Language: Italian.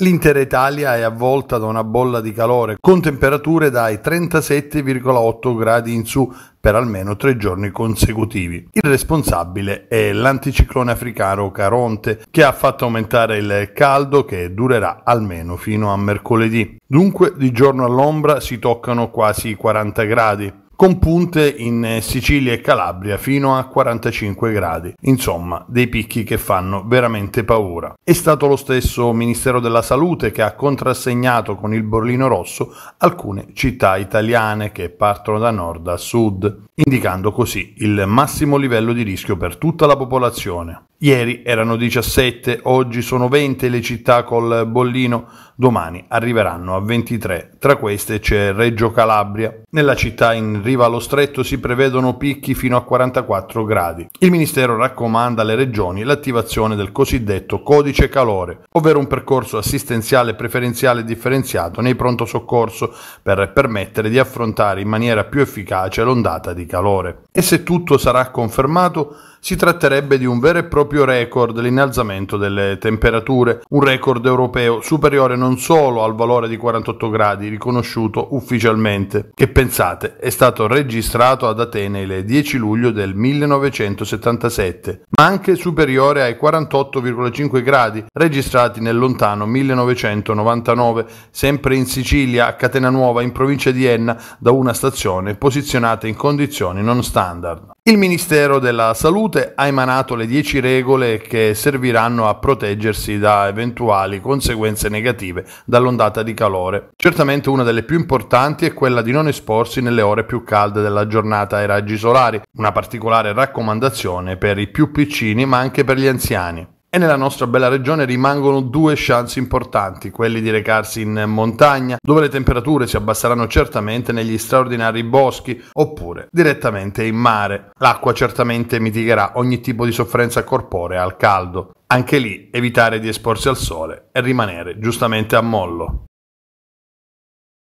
L'intera Italia è avvolta da una bolla di calore con temperature dai 37,8 gradi in su per almeno tre giorni consecutivi. Il responsabile è l'anticiclone africano Caronte che ha fatto aumentare il caldo che durerà almeno fino a mercoledì. Dunque di giorno all'ombra si toccano quasi 40 gradi con punte in eh, Sicilia e Calabria fino a 45 gradi, insomma dei picchi che fanno veramente paura. È stato lo stesso Ministero della Salute che ha contrassegnato con il Borlino Rosso alcune città italiane che partono da nord a sud, indicando così il massimo livello di rischio per tutta la popolazione. Ieri erano 17, oggi sono 20 le città col bollino, domani arriveranno a 23. Tra queste c'è Reggio Calabria. Nella città in riva allo stretto si prevedono picchi fino a 44 gradi. Il Ministero raccomanda alle regioni l'attivazione del cosiddetto codice calore, ovvero un percorso assistenziale preferenziale differenziato nei pronto soccorso per permettere di affrontare in maniera più efficace l'ondata di calore. E se tutto sarà confermato, si tratterebbe di un vero e proprio record l'innalzamento delle temperature, un record europeo superiore non solo al valore di 48 gradi riconosciuto ufficialmente, che pensate è stato registrato ad Atene il 10 luglio del 1977, ma anche superiore ai 48,5 gradi registrati nel lontano 1999, sempre in Sicilia, a Catena Nuova, in provincia di Enna, da una stazione posizionata in condizioni non standard. Il Ministero della Salute ha emanato le 10 regole che serviranno a proteggersi da eventuali conseguenze negative dall'ondata di calore. Certamente una delle più importanti è quella di non esporsi nelle ore più calde della giornata ai raggi solari, una particolare raccomandazione per i più piccini ma anche per gli anziani. E nella nostra bella regione rimangono due chance importanti, quelli di recarsi in montagna, dove le temperature si abbasseranno certamente negli straordinari boschi, oppure direttamente in mare. L'acqua certamente mitigherà ogni tipo di sofferenza corporea al caldo. Anche lì evitare di esporsi al sole e rimanere giustamente a mollo.